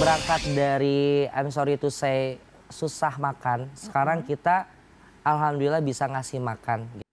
berangkat dari I'm sorry to say susah makan, sekarang mm-hmm. kita alhamdulillah bisa ngasih makan.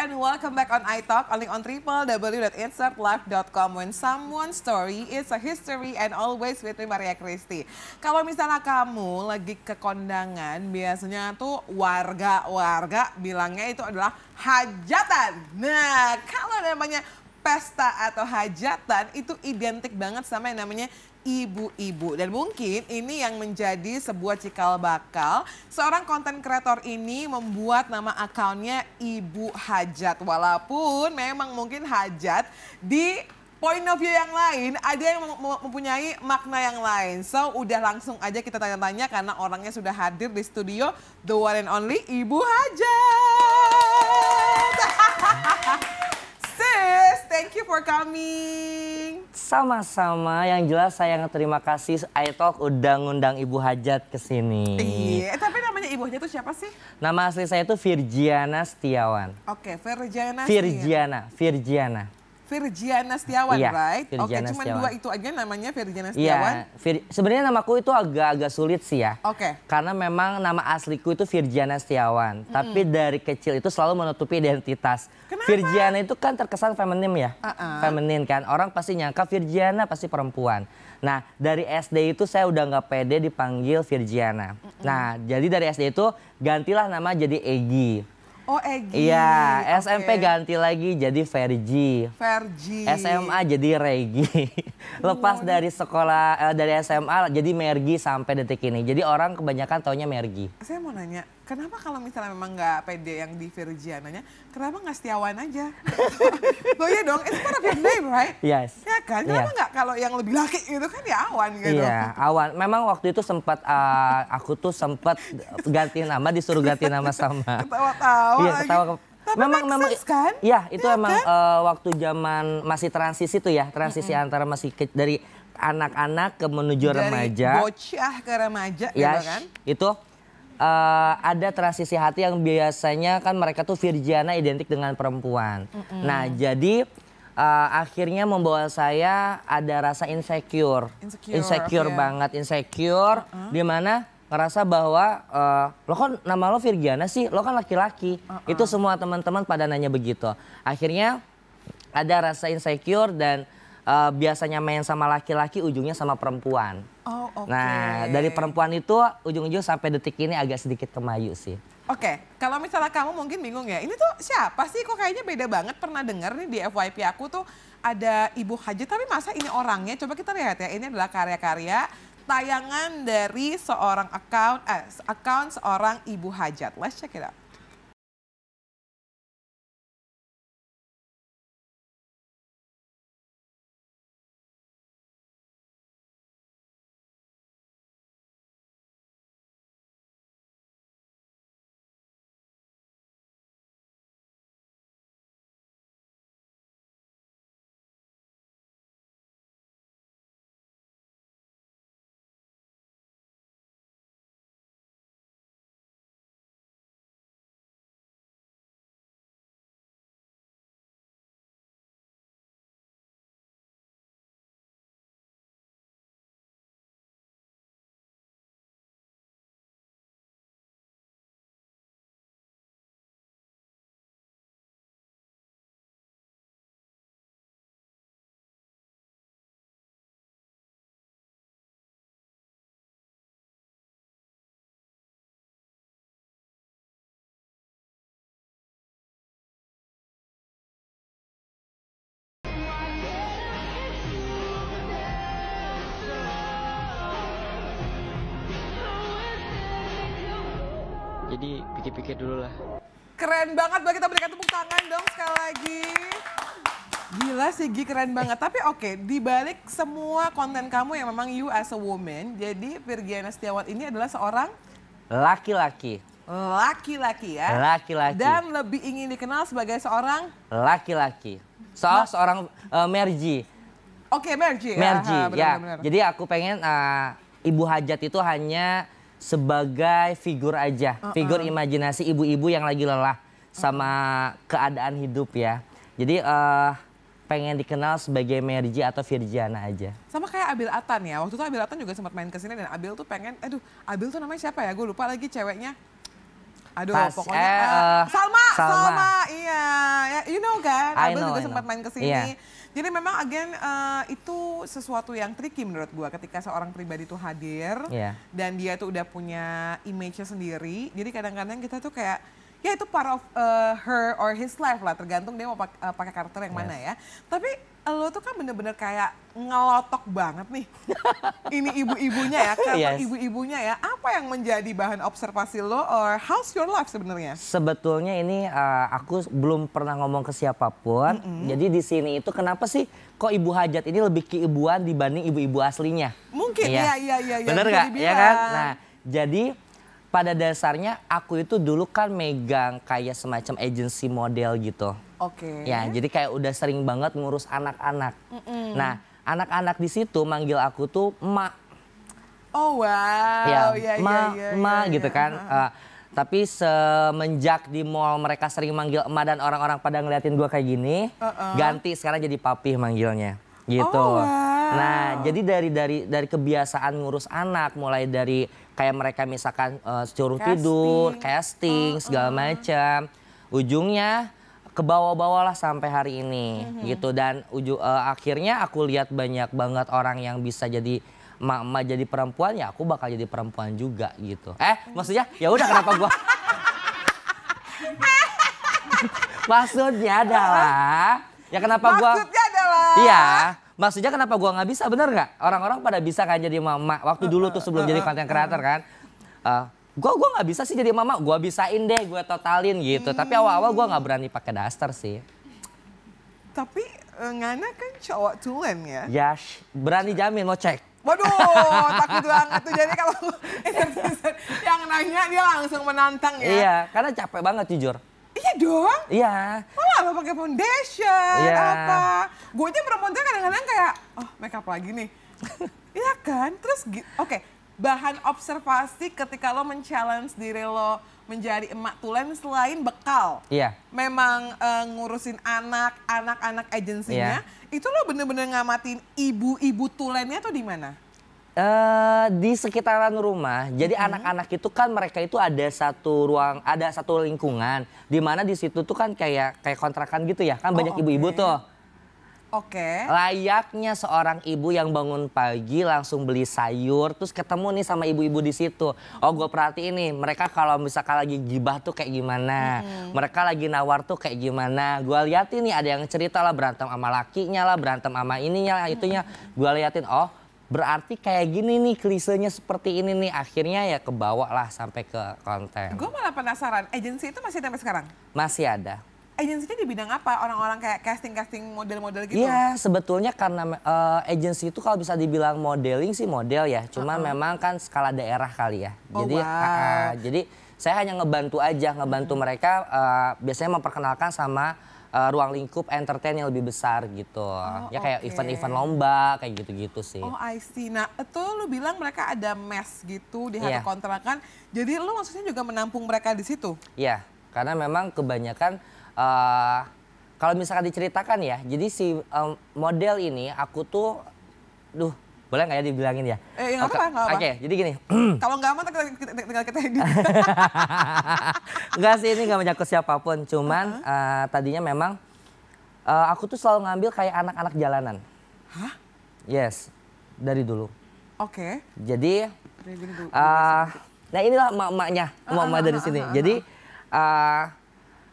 and welcome back on iTalk, only on www.insertlife.com. When someone's story is a history and always with me Maria Kristi. Kalau misalnya kamu lagi ke kondangan, biasanya tuh warga-warga bilangnya itu adalah hajatan. Nah, kalau namanya pesta atau hajatan itu identik banget sama yang namanya ibu-ibu. Dan mungkin ini yang menjadi sebuah cikal bakal. Seorang konten kreator ini membuat nama akunnya Ibu Hajat. Walaupun memang mungkin hajat di point of view yang lain, ada yang mempunyai makna yang lain. So, udah langsung aja kita tanya-tanya karena orangnya sudah hadir di studio The One and Only Ibu Hajat. for coming. Sama-sama. Yang jelas saya terima kasih iTalk udah ngundang Ibu Hajat ke sini. Iya, eh, tapi namanya Ibu Hajat itu siapa sih? Nama asli saya itu Virgiana Setiawan. Oke, okay, Virgiana. Virgiana, Virgiana. Virgiana Setiawan, iya, right? Oke, cuma dua itu aja namanya Virgiana iya, Setiawan. Iya, Vir sebenarnya namaku itu agak-agak sulit sih ya. Oke. Okay. Karena memang nama asliku itu Virgiana Setiawan, -hmm. tapi dari kecil itu selalu menutupi identitas. Kenapa? Virgiana itu kan terkesan feminim ya. Uh -uh. Feminin kan. Orang pasti nyangka Virgiana pasti perempuan. Nah, dari SD itu saya udah nggak pede dipanggil Virgiana. Mm -hmm. Nah, jadi dari SD itu gantilah nama jadi Egi. Oh Egi. Eh, gitu. Iya, SMP ganti lagi jadi Vergi. Vergi. SMA jadi Regi. Lepas oh, dari sekolah eh, dari SMA jadi Mergi sampai detik ini. Jadi orang kebanyakan taunya Mergi. Saya mau nanya, kenapa kalau misalnya memang nggak pede yang di Virgiananya, kenapa nggak Setiawan aja? Lo oh ya dong, itu part of your name, right? Yes. Ya kan, kenapa iya. nggak kalau yang lebih laki itu kan ya Awan gitu. Iya, Awan. Memang waktu itu sempat, uh, aku tuh sempat ganti nama, disuruh ganti nama sama. Ketawa-tawa Iya, ketawa lagi. Tapi memang memang kan? Ya, itu ya, emang kan? uh, waktu zaman masih transisi tuh ya, transisi -hmm. antara masih ke, dari anak-anak ke menuju dari remaja. Bocah ke remaja ya, yes, kan? Itu uh, ada transisi hati yang biasanya kan mereka tuh Virgiana identik dengan perempuan. Mm -hmm. Nah, jadi uh, akhirnya membawa saya ada rasa insecure. Insecure, insecure okay. Iya. banget, insecure uh -huh. di mana ngerasa bahwa uh, lo kan nama lo Virgiana sih, lo kan laki-laki. Uh Itu semua teman-teman pada nanya begitu. Akhirnya ada rasa insecure dan uh, biasanya main sama laki-laki ujungnya sama perempuan. Oh, okay. Nah, dari perempuan itu ujung-ujung sampai detik ini agak sedikit kemayu sih. Oke, okay. kalau misalnya kamu mungkin bingung ya, ini tuh siapa sih kok kayaknya beda banget pernah denger nih di FYP aku tuh ada Ibu Haji, tapi masa ini orangnya? Coba kita lihat ya, ini adalah karya-karya tayangan dari seorang account, eh, account seorang Ibu Hajat. Let's check it out. jadi pikir-pikir dulu lah keren banget bagi kita berikan tepuk tangan dong sekali lagi Gila sih Gi, keren banget. Tapi oke, okay, balik semua konten kamu yang memang you as a woman, jadi Virgiana Setiawan ini adalah seorang... Laki-laki. Laki-laki ya? Laki-laki. Dan lebih ingin dikenal sebagai seorang... Laki-laki. so nah. seorang uh, Merji. Oke, okay, Merji. Merji, ya. benar, ya. Benar. Jadi aku pengen uh, ibu hajat itu hanya sebagai figur aja, uh -uh. figur oh. imajinasi ibu-ibu yang lagi lelah sama uh -uh. keadaan hidup ya. Jadi uh, pengen dikenal sebagai Merji atau Virjana aja. Sama kayak Abil Atan ya. Waktu itu Abil Atan juga sempat main ke sini dan Abil tuh pengen, aduh Abil tuh namanya siapa ya? Gue lupa lagi ceweknya. Aduh, Pas, pokoknya eh, uh, Salma, Salma, Salma, iya, ya, you know kan, Abil know, juga sempat main ke iya. sini. Yeah jadi memang agen uh, eh, itu sesuatu yang tricky menurut gue. ketika seorang pribadi itu hadir yeah. dan dia tuh udah punya image-nya sendiri. Jadi kadang-kadang kita tuh kayak ya itu part of uh, her or his life lah tergantung dia mau pak, uh, pakai karakter yang yes. mana ya tapi eh, lo tuh kan bener-bener kayak ngelotok banget nih ini ibu-ibunya ya karakter yes. ibu-ibunya ya apa yang menjadi bahan observasi lo or how's your life sebenarnya sebetulnya ini uh, aku belum pernah ngomong ke siapapun mm -hmm. jadi di sini itu kenapa sih kok ibu hajat ini lebih keibuan dibanding ibu-ibu aslinya mungkin ya ya ya, ya bener nggak ya kan nah jadi pada dasarnya aku itu dulu kan megang kayak semacam agency model gitu. Oke. Okay. Ya, jadi kayak udah sering banget ngurus anak-anak. Mm -mm. Nah, anak-anak di situ manggil aku tuh emak. Oh wow. Ya, ya, ya ma, ya, ya, ma ya, gitu ya. kan. Uh, tapi semenjak di mall mereka sering manggil emak dan orang-orang pada ngeliatin gua kayak gini, uh -uh. ganti sekarang jadi papih manggilnya gitu. Oh, wow. Nah, jadi dari dari dari kebiasaan ngurus anak mulai dari kayak mereka misalkan uh, suruh casting. tidur, casting oh, segala oh. macam. Ujungnya ke bawah-bawah sampai hari ini mm-hmm. gitu dan uju, uh, akhirnya aku lihat banyak banget orang yang bisa jadi mama jadi perempuan ya aku bakal jadi perempuan juga gitu. Eh, mm. maksudnya ya udah kenapa gua Maksudnya adalah ya kenapa maksudnya gua Iya. Maksudnya kenapa gua nggak bisa, bener nggak? Orang-orang pada bisa kan jadi mama. Waktu dulu tuh sebelum jadi konten kreator kan. Uh, gua gua nggak bisa sih jadi mama. Gua bisain deh, gua totalin gitu. Hmm. Tapi awal-awal gua nggak berani pakai daster sih. Tapi eh, Ngana kan cowok tulen ya? Ya, berani jamin mau cek. Waduh, takut banget tuh. Jadi kalau yang nanya dia langsung menantang ya. Iya, karena capek banget jujur. Iya dong. Iya nggak pakai foundation yeah. apa gue aja perempuan tuh kadang-kadang kayak oh makeup lagi nih Iya kan terus oke okay. bahan observasi ketika lo menchallenge diri lo menjadi emak tulen selain bekal. Iya. Memang uh, ngurusin anak, anak-anak agensinya, yeah. itu lo bener-bener ngamatin ibu-ibu tulennya tuh di mana? Eh, di sekitaran rumah. Jadi mm-hmm. anak-anak -hmm. itu kan mereka itu ada satu ruang, ada satu lingkungan di mana di situ tuh kan kayak kayak kontrakan gitu ya. Kan oh, banyak ibu-ibu okay. tuh. Oke. Okay. Layaknya seorang ibu yang bangun pagi langsung beli sayur terus ketemu nih sama ibu-ibu di situ. Oh, gue perhati ini, mereka kalau misalkan lagi gibah tuh kayak gimana. Hmm. Mereka lagi nawar tuh kayak gimana. Gue liatin nih ada yang cerita lah berantem sama lakinya lah, berantem sama ininya itunya. Gue liatin, oh berarti kayak gini nih klisenya seperti ini nih akhirnya ya kebawa lah sampai ke konten. Gue malah penasaran, agensi itu masih sampai sekarang? Masih ada. Agensinya di bidang apa? Orang-orang kayak casting-casting model-model gitu? Iya, sebetulnya karena uh, eh, agensi itu kalau bisa dibilang modeling sih model ya. Cuma uh -uh. memang kan skala daerah kali ya. Oh, jadi, wow. uh, ah, ah, jadi saya hanya ngebantu aja, ngebantu hmm. mereka uh, biasanya memperkenalkan sama uh, ruang lingkup entertain yang lebih besar gitu. Oh, ya kayak event-event okay. lomba kayak gitu-gitu sih. Oh I see. Nah itu lu bilang mereka ada mes gitu di iya. harga yeah. kontrakan. Jadi lu maksudnya juga menampung mereka di situ? Iya. Yeah, karena memang kebanyakan uh, kalau misalkan diceritakan ya, jadi si um, model ini aku tuh, duh boleh nggak ya dibilangin ya? Eh, ya, nggak Oke, apa, apa. okay, jadi gini. Kalau nggak aman tinggal kita, tinggal kita edit. Enggak sih, ini nggak menyangkut siapapun. Cuman uh -huh. uh, tadinya memang uh, aku tuh selalu ngambil kayak anak-anak jalanan. Hah? Yes, dari dulu. Oke. Okay. Jadi, uh, nah inilah emak-emaknya, emak-emak uh -huh, dari sini. Uh -huh. Jadi, uh,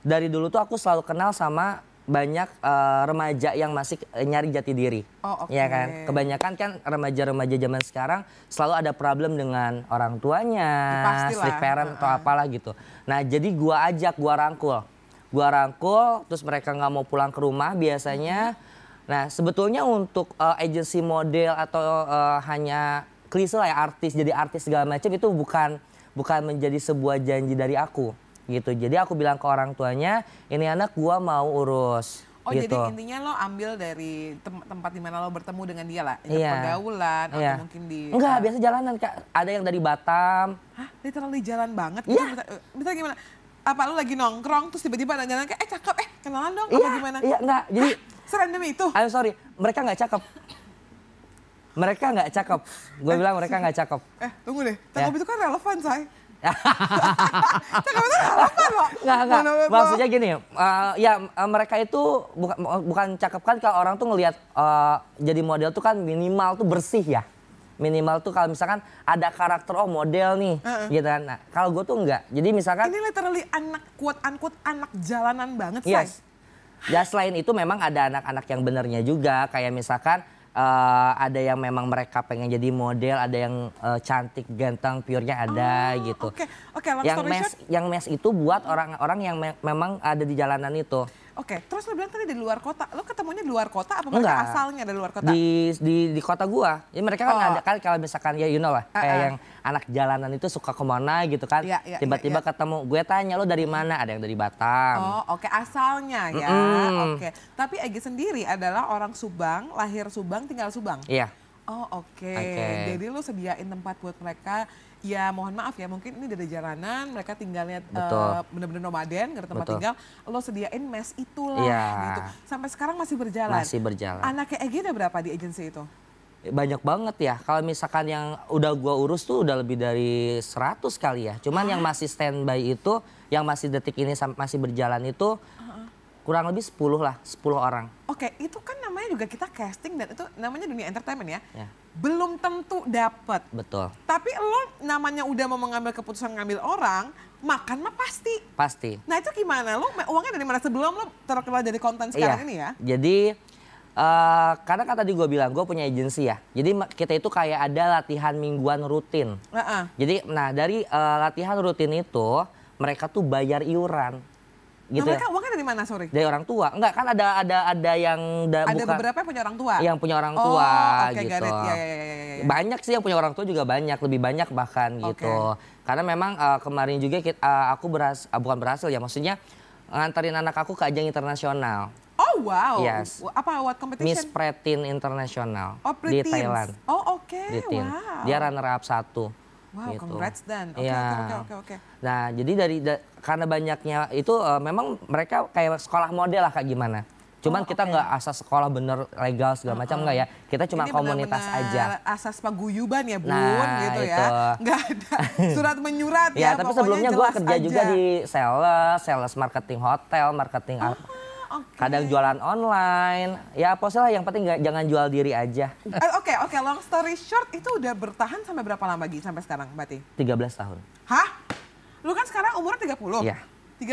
dari dulu tuh aku selalu kenal sama banyak uh, remaja yang masih eh, nyari jati diri. Oh, okay. Ya kan? Kebanyakan kan remaja-remaja zaman sekarang selalu ada problem dengan orang tuanya, ya, strict parent uh -uh. atau apalah gitu. Nah, jadi gua ajak, gua rangkul. Gua rangkul terus mereka nggak mau pulang ke rumah biasanya. Hmm. Nah, sebetulnya untuk uh, eh, agensi model atau uh, hanya klise lah ya artis jadi artis segala macam itu bukan bukan menjadi sebuah janji dari aku gitu. Jadi aku bilang ke orang tuanya, ini anak gua mau urus. Oh gitu. jadi intinya lo ambil dari tem tempat di mana lo bertemu dengan dia lah, iya. pergaulan iya. atau mungkin di enggak uh, biasa jalanan kak, ada yang dari Batam. Hah, literally jalan banget. Iya. Bisa eh, gimana? Apa lo lagi nongkrong terus tiba-tiba ada jalan kayak eh cakep eh kenalan dong iya, apa gimana? Iya enggak. Jadi serandom itu. I'm sorry, mereka nggak cakep. Mereka nggak cakep. Gue eh, bilang mereka nggak cakep. Eh tunggu deh, ya. cakep ya. itu kan relevan say nggak, enggak. Maksudnya gini, uh, ya eh, mereka itu bukan bukan cakep kan kalau orang tuh ngelihat uh, jadi model tuh kan minimal tuh bersih ya. Minimal tuh kalau misalkan ada karakter oh model nih uh-uh. gitu kan. Nah, kalau gue tuh enggak. Jadi misalkan Ini literally anak kuat ankuat anak jalanan banget, yes. Ya selain itu memang ada anak-anak yang benernya juga kayak misalkan uh, ada yang memang mereka pengen jadi model, ada yang uh, cantik, ganteng, purenya ada oh, gitu. Oke, okay. oke. Okay, yang mes, yang mes itu buat orang-orang yang me memang ada di jalanan itu. Oke, okay. terus lu bilang tadi di luar kota. Lu ketemunya di luar kota apa mereka asalnya dari luar kota? Di di di kota gua. Ya mereka kan oh. ada kan kalau misalkan ya you know lah, uh -uh. yang anak jalanan itu suka kemana gitu kan. Iya, iya, Tiba-tiba yeah, yeah, ketemu, gue tanya lu dari mana? Ada yang dari Batam. Oh, oke okay. asalnya ya. Mm hmm Oke. Okay. Tapi Egi sendiri adalah orang Subang, lahir Subang, tinggal Subang. Iya. Yeah. Oh, oke. Okay. Okay. Jadi lu sediain tempat buat mereka ya mohon maaf ya mungkin ini dari jalanan mereka tinggalnya eh, benar benar-benar nomaden nggak ada tempat Betul. tinggal lo sediain mes itulah ya. gitu sampai sekarang masih berjalan masih berjalan anaknya Egi ada berapa di agensi itu eh, banyak banget ya. Kalau misalkan yang udah gua urus tuh udah lebih dari 100 kali ya. Cuman ah. yang masih standby itu, yang masih detik ini masih berjalan itu kurang lebih 10 lah, 10 orang. Oke, okay, itu kan namanya juga kita casting dan itu namanya dunia entertainment ya. ya. Belum tentu dapat. Betul. Tapi lo namanya udah mau mengambil keputusan ngambil orang, makan mah pasti. Pasti. Nah itu gimana? Lo uangnya dari mana sebelum lo terkenal dari konten iya. sekarang ini ya? Jadi Uh, karena kan tadi gue bilang gue punya agensi ya, jadi kita itu kayak ada latihan mingguan rutin. Uh -uh. Jadi, nah dari uh, latihan rutin itu mereka tuh bayar iuran. Gitu nah, ya. mereka ya. uangnya mana sorry? Dari orang tua. Enggak kan ada ada ada yang da, ada bukan, beberapa yang punya orang tua. Yang punya orang oh, tua oh, okay, gitu. Ya ya, ya, ya, ya, ya. Banyak sih yang punya orang tua juga banyak, lebih banyak bahkan okay. gitu. Karena memang uh, kemarin juga kita, uh, eh, aku beras uh, bukan berhasil ya, maksudnya nganterin anak aku ke ajang internasional. Oh wow. Yes. Apa what competition? Miss Pretin Internasional oh, di Thailand. Oh oke. Okay. Wow. Dia runner up satu. Wow, gitu. congrats dan. Iya. Oke oke oke Nah, jadi dari da karena banyaknya itu uh, memang mereka kayak sekolah model lah kayak gimana. Cuman oh, kita nggak okay. asas sekolah bener legal segala macam nggak ya. Kita cuma Ini komunitas bener -bener aja. Asas paguyuban ya bun nah, gitu ya. Nggak ada surat menyurat ya. ya tapi sebelumnya gue kerja aja. juga di sales, sales marketing hotel, marketing -huh. Ah, okay. Kadang jualan online. Ya posnya yang penting gak, jangan jual diri aja. Eh, oke, uh, oke. Okay, okay. Long story short itu udah bertahan sampai berapa lama lagi sampai sekarang, Mbak Ti? 13 tahun. Hah? Lu kan sekarang umurnya 30? Iya.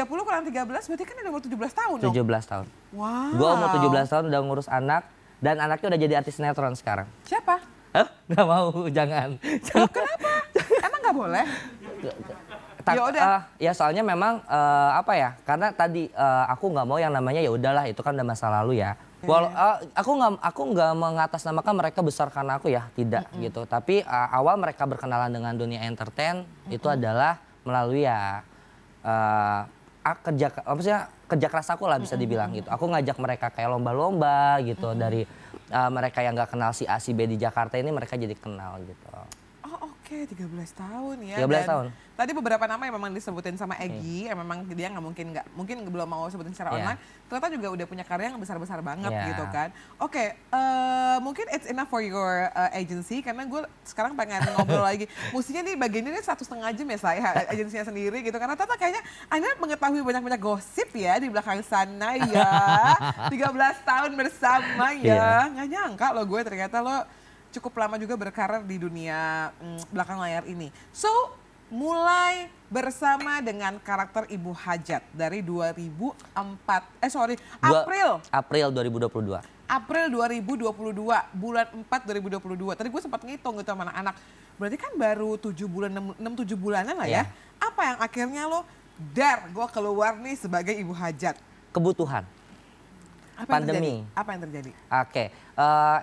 30 kurang 13 berarti kan udah umur 17 tahun 17 dong? tahun. Wow. Gue umur 17 tahun udah ngurus anak dan anaknya udah jadi artis sinetron sekarang. Siapa? Hah? Gak mau, jangan. jangan. Kenapa? Emang gak boleh? Tak, ya Uh, ya soalnya memang uh, apa ya? Karena tadi uh, aku nggak mau yang namanya ya udahlah itu kan udah masa lalu ya. Iya. Walau, uh, eh, aku nggak aku nggak mengatasnamakan mereka besar karena aku ya tidak mm -hmm. gitu. Tapi uh, awal mereka berkenalan dengan dunia entertain mm -hmm. itu adalah melalui ya uh, kerja apa sih ya, kerja keras aku lah bisa dibilang gitu. Aku ngajak mereka kayak lomba-lomba gitu dari uh, mereka yang nggak kenal si A si B di Jakarta ini mereka jadi kenal gitu. Oke, 13 tahun ya. 13 Dan tahun. Tadi beberapa nama yang memang disebutin sama Egi, yang memang dia nggak mungkin nggak mungkin belum mau sebutin secara yeah. online. Ternyata juga udah punya karya yang besar-besar banget yeah. gitu kan. Oke, okay, uh, eh, mungkin it's enough for your uh, agency karena gue sekarang pengen ngobrol lagi. Mestinya nih bagian ini satu setengah jam ya saya agensinya sendiri gitu karena ternyata kayaknya Anda mengetahui banyak-banyak gosip ya di belakang sana ya. 13 tahun bersama ya. Iya. Nggak nyangka lo gue ternyata lo cukup lama juga berkarir di dunia mm, belakang layar ini. So, mulai bersama dengan karakter Ibu Hajat dari 2004 eh sorry Dua, April April 2022 April 2022 bulan 4 2022 tadi gue sempat ngitung gitu sama anak-anak berarti kan baru 7 bulan 6, 7 bulanan lah yeah. ya iya. apa yang akhirnya lo dar gue keluar nih sebagai Ibu Hajat kebutuhan apa pandemi yang apa yang terjadi oke okay. uh, eh,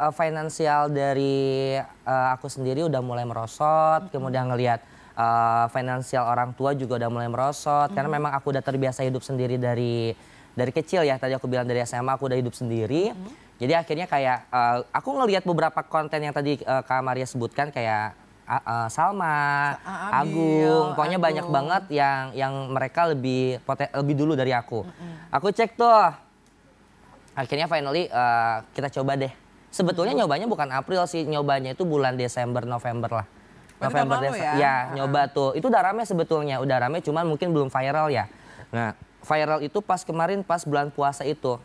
uh, finansial dari uh, aku sendiri udah mulai merosot, kemudian ngelihat uh, finansial orang tua juga udah mulai merosot -hmm. karena memang aku udah terbiasa hidup sendiri dari dari kecil ya tadi aku bilang dari SMA aku udah hidup sendiri. -hmm. Jadi akhirnya kayak uh, aku ngelihat beberapa konten yang tadi uh, Kak Maria sebutkan kayak uh, Salma, Abil, ah, ah, Agung, pokoknya Agung. banyak banget yang yang mereka lebih lebih dulu dari aku. -hmm. Aku cek tuh. Akhirnya finally uh, kita coba deh Sebetulnya nyobanya bukan April sih, nyobanya itu bulan Desember November lah. November Desember. Ya, ya uh -huh. nyoba tuh. Itu udah rame sebetulnya, udah rame cuman mungkin belum viral ya. Nah, viral itu pas kemarin pas bulan puasa itu.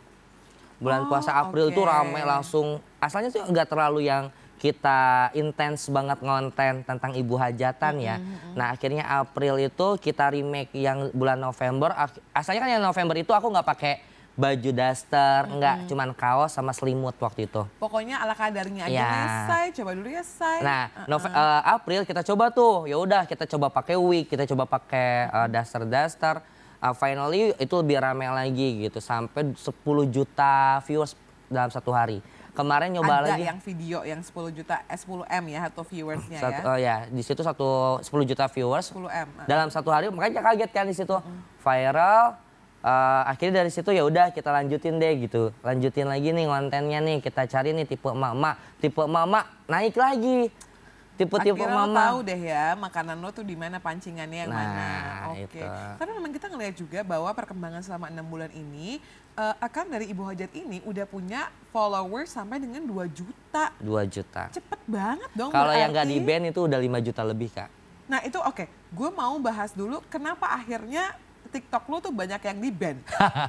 Bulan oh, puasa April okay. itu rame langsung. Asalnya sih enggak terlalu yang kita intens banget ngonten tentang ibu hajatan ya. Mm -hmm. Nah akhirnya April itu kita remake yang bulan November. Asalnya kan yang November itu aku nggak pakai baju daster, hmm. enggak cuman kaos sama selimut waktu itu. Pokoknya ala kadarnya aja ya. Say, coba dulu ya Say. Nah, uh -uh. uh, April kita coba tuh. Ya udah kita coba pakai wig, kita coba pakai uh, daster-daster. Uh, finally itu lebih rame lagi gitu sampai 10 juta viewers dalam satu hari. Kemarin nyoba Ada lagi. yang video yang 10 juta eh, 10 M ya atau viewersnya satu, ya. Oh uh, ya, di situ satu 10 juta viewers. 10 M. Dalam satu hari makanya kaget kan di situ. Uh huh Viral uh, akhirnya dari situ ya udah kita lanjutin deh gitu lanjutin lagi nih kontennya nih kita cari nih tipe mama tipe mama naik lagi tipe-tipe mama. tahu deh ya makanan lo tuh di mana pancingannya yang nah, mana. Oke. Okay. Tapi memang kita ngeliat juga bahwa perkembangan selama enam bulan ini uh, eh, akan dari Ibu Hajat ini udah punya followers sampai dengan 2 juta. 2 juta. Cepet banget dong. Kalau yang nggak di band itu udah 5 juta lebih kak. Nah itu oke. Okay. Gue mau bahas dulu kenapa akhirnya TikTok lu tuh banyak yang di ban?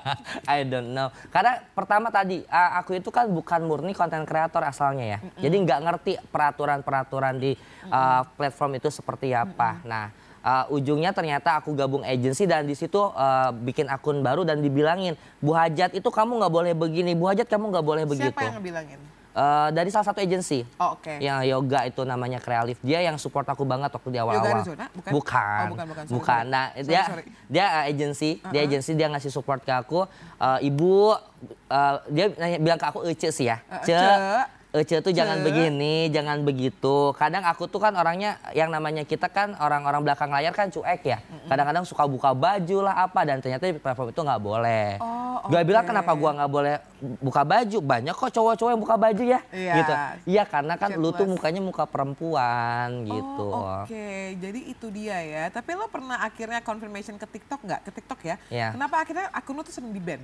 I don't know. Karena pertama tadi aku itu kan bukan murni konten kreator asalnya ya. Mm -mm. Jadi nggak ngerti peraturan-peraturan di mm -mm. Uh, platform itu seperti apa. Mm -mm. Nah uh, ujungnya ternyata aku gabung agensi dan di situ uh, bikin akun baru dan dibilangin Bu Hajat itu kamu nggak boleh begini, Bu Hajat kamu nggak boleh begitu. Siapa yang bilangin? Uh, dari salah satu agensi. Oh, Oke. Okay. Yang yoga itu namanya Krealif. Dia yang support aku banget waktu di awal-awal. Bukan. Bukan. Oh, bukan, bukan. bukan. Nah, sorry, dia sorry. Eh, dia uh, uh-huh. agensi, uh -huh. dia agensi dia ngasih support ke aku. Uh, ibu uh, dia nanya, bilang ke aku Ece sih ya. Uh, ce Ece eh, tuh jangan begini, jangan begitu. Kadang aku tuh kan orangnya yang namanya kita kan orang-orang belakang layar kan cuek ya. Kadang-kadang suka buka baju lah apa dan ternyata di platform itu nggak boleh. Oh, okay. bilang kenapa gua nggak boleh buka baju? Banyak kok cowok-cowok yang buka baju ya. Iya. Gitu. Iya karena kan lu tuh mukanya muka perempuan oh, gitu. Oh, Oke, okay. jadi itu dia ya. Tapi lo pernah akhirnya confirmation ke TikTok nggak? Ke TikTok ya? Yeah. Kenapa akhirnya akun lo tuh sering di ban?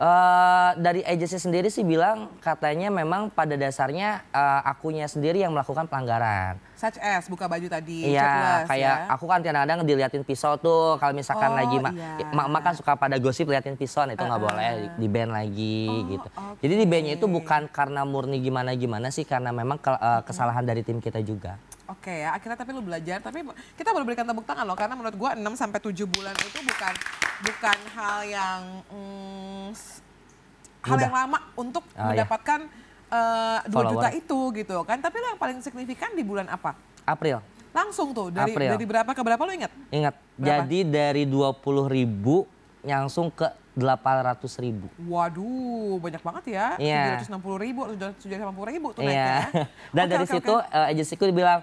Uh, dari agency sendiri sih bilang katanya memang pada dasarnya uh, akunya sendiri yang melakukan pelanggaran. Such as buka baju tadi. Iya, kayak ya? aku kan kadang-kadang diliatin pisau tuh kalau misalkan oh, lagi mak yeah. mak ma iya. ya, kan suka pada gosip liatin pisau, nah itu nggak uh, boleh ah. di ban lagi oh, gitu. Okay. Jadi di bandnya itu bukan karena murni gimana gimana sih, karena memang ke uh, kesalahan dari tim kita juga. Oke ya, akhirnya tapi lu belajar, tapi kita boleh berikan tepuk tangan loh karena menurut gue 6 sampai 7 bulan itu bukan bukan hal yang mm, hal yang lama untuk oh, mendapatkan iya. uh, juta itu gitu kan. Tapi lo yang paling signifikan di bulan apa? April. Langsung tuh dari April. dari berapa ke berapa lu ingat? Ingat. Berapa? Jadi dari 20 ribu langsung ke 800 ribu. Waduh, banyak banget ya. Iya. ratus Yeah. 760 ribu, 780 ribu tuh yeah. naiknya. Ya. Dan okay, dari okay, situ okay. Uh, eh, agensiku bilang,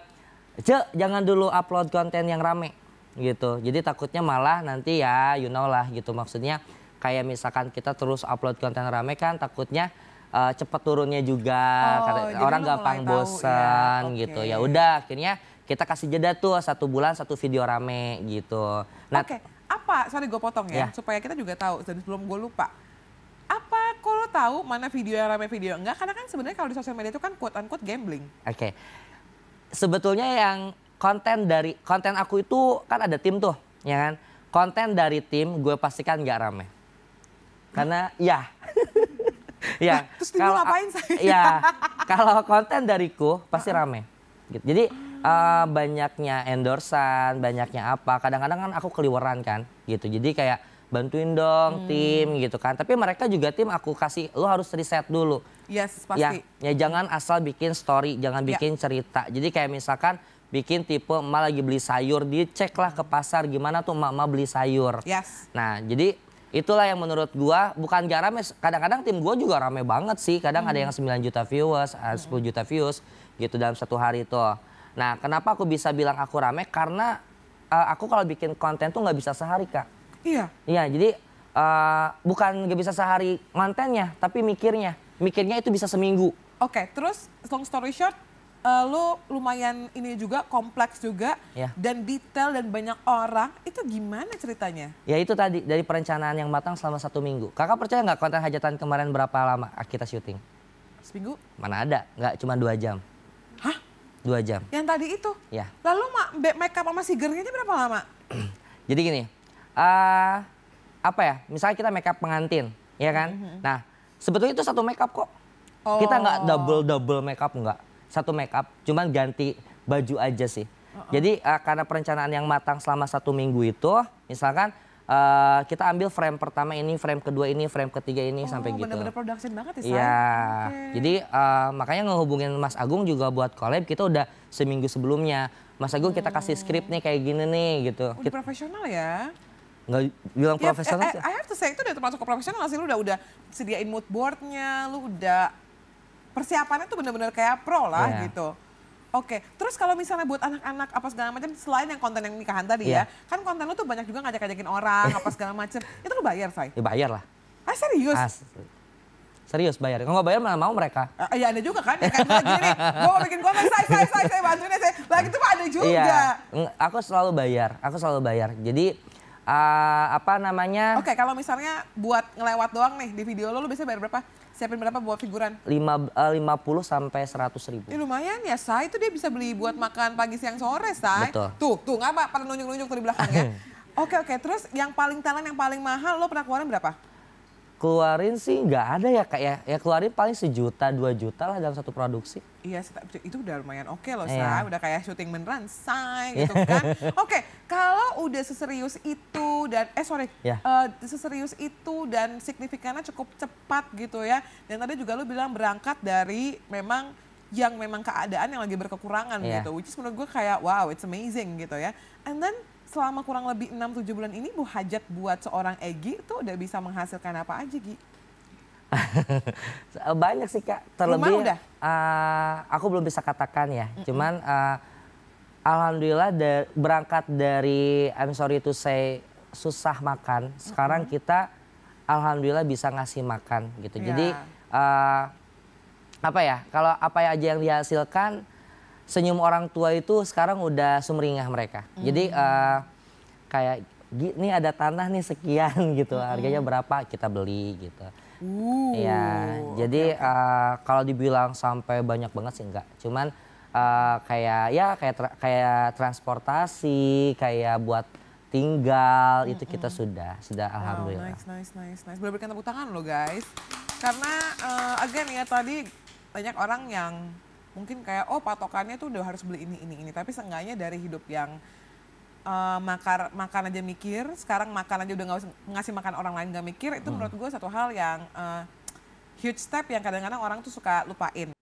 Cek, jangan dulu upload konten yang rame gitu. Jadi takutnya malah nanti ya you know lah gitu maksudnya kayak misalkan kita terus upload konten rame kan takutnya uh, eh, cepat turunnya juga oh, karena orang gampang bosan ya. okay. gitu. Ya udah akhirnya kita kasih jeda tuh satu bulan satu video rame gitu. Nah, Oke, okay. apa? Sorry gue potong ya, ya, supaya kita juga tahu dan sebelum gue lupa. Apa kalau tahu mana video yang rame video enggak? Karena kan sebenarnya kalau di sosial media itu kan quote unquote gambling. Oke. Okay sebetulnya yang konten dari konten aku itu kan ada tim tuh, ya kan? Konten dari tim gue pastikan nggak rame. Karena hmm? ya. ya. terus kalau ngapain saya? Ya. kalau konten dariku pasti rame. Gitu. Jadi uh, banyaknya endorsan, banyaknya apa, kadang-kadang kan aku keliweran kan gitu. Jadi kayak bantuin dong hmm. tim gitu kan. Tapi mereka juga tim aku kasih lo harus riset dulu Yes, ya, pasti. Ya, ya jangan asal bikin story, jangan ya. bikin ya. cerita. Jadi kayak misalkan bikin tipe emak lagi beli sayur, diceklah ke pasar gimana tuh emak-emak beli sayur. Yes. Nah, jadi itulah yang menurut gua bukan gak rame, kadang-kadang tim gua juga rame banget sih. Kadang hmm. ada yang 9 juta viewers, 10 eh, hmm. juta views gitu dalam satu hari tuh. Nah, kenapa aku bisa bilang aku rame? Karena uh, aku kalau bikin konten tuh nggak bisa sehari, Kak. Iya. Iya, jadi uh, bukan nggak bisa sehari kontennya, tapi mikirnya mikirnya itu bisa seminggu. Oke, okay, terus long story short, uh, eh, lo lumayan ini juga kompleks juga yeah. dan detail dan banyak orang itu gimana ceritanya? Ya itu tadi dari perencanaan yang matang selama satu minggu. Kakak percaya nggak konten hajatan kemarin berapa lama kita syuting? Seminggu? Mana ada? Nggak cuma dua jam. Hah? Dua jam. Yang tadi itu? Ya. Lalu make makeup sama si gernya itu berapa lama? Jadi gini, uh, apa ya? Misalnya kita makeup pengantin, ya kan? Mm -hmm. Nah Sebetulnya itu satu makeup kok. Oh. Kita nggak oh. double double makeup nggak. Satu makeup, cuman ganti baju aja sih. Uh-uh. Jadi uh, karena perencanaan yang matang selama satu minggu itu, misalkan uh, kita ambil frame pertama ini, frame kedua ini, frame ketiga ini oh, sampai bener -bener gitu. Bener-bener production banget ya. Iya. Okay. Jadi uh, makanya ngehubungin Mas Agung juga buat collab kita udah seminggu sebelumnya. Mas Agung kita kasih skrip nih kayak gini nih gitu. Udah profesional ya nggak bilang ya, eh, profesional eh, sih. I, I have to say itu udah termasuk profesional sih lu udah udah sediain mood boardnya lu udah persiapannya tuh bener-bener kayak pro lah yeah. gitu Oke, okay. terus kalau misalnya buat anak-anak apa segala macam selain yang konten yang nikahan tadi yeah. ya, iya. kan konten lu tuh banyak juga ngajak-ngajakin orang apa segala macam. Itu lu bayar, Say? Ya bayar lah. Ah serius? As ah, Serius bayar. Kalau nggak bayar mana mau mereka. Uh, ada juga kan. Ya kan gini, gue mau bikin konten, saya, saya, saya, saya bantuin saya. Lagi itu mah ada juga. Iya, aku selalu bayar. Aku selalu bayar. Jadi uh, apa namanya? Oke, okay, kalau misalnya buat ngelewat doang nih di video lo, lo bisa bayar berapa? Siapin berapa buat figuran? Lima eh, lima puluh sampai seratus ribu. Ya, lumayan ya, saya Itu dia bisa beli buat makan pagi, siang, sore, saya. Betul. Tuh, tuh nggak apa, pada nunjuk-nunjuk tuh di belakangnya. Oke, oke. Terus yang paling talent, yang paling mahal lo pernah keluarin berapa? keluarin sih nggak ada ya kak ya ya keluarin paling sejuta dua juta lah dalam satu produksi iya itu udah lumayan oke okay loh saya udah kayak syuting beneran say iya. gitu kan oke okay, kalau udah seserius itu dan eh sorry yeah. Iya. uh, seserius itu dan signifikannya cukup cepat gitu ya dan tadi juga lu bilang berangkat dari memang yang memang keadaan yang lagi berkekurangan yeah. gitu which is menurut gue kayak wow it's amazing gitu ya and then selama kurang lebih 6-7 bulan ini Bu Hajat buat seorang Egi itu udah bisa menghasilkan apa aja Gi? Banyak sih Kak, terlebih udah? Uh, aku belum bisa katakan ya, mm -mm. cuman uh, Alhamdulillah da berangkat dari I'm sorry to say susah makan, sekarang mm -hmm. kita Alhamdulillah bisa ngasih makan gitu, yeah. jadi uh, apa ya, kalau apa aja yang dihasilkan senyum orang tua itu sekarang udah sumringah mereka. Hmm. Jadi uh, kayak gini ada tanah nih sekian gitu, hmm. harganya berapa kita beli gitu. Ooh. Uh, ya, jadi okay, uh, eh, kalau dibilang sampai banyak banget sih enggak. Cuman uh, kayak ya kayak tra kayak transportasi, kayak buat tinggal mm itu kita sudah sudah wow, alhamdulillah. Nice, nice, nice, nice. Boleh berikan tepuk tangan loh guys. Karena uh, again ya tadi banyak orang yang mungkin kayak oh patokannya tuh udah harus beli ini ini ini tapi seenggaknya dari hidup yang uh, makar makan aja mikir sekarang makan aja udah nggak ngasih makan orang lain nggak mikir itu hmm. menurut gue satu hal yang uh, huge step yang kadang-kadang orang tuh suka lupain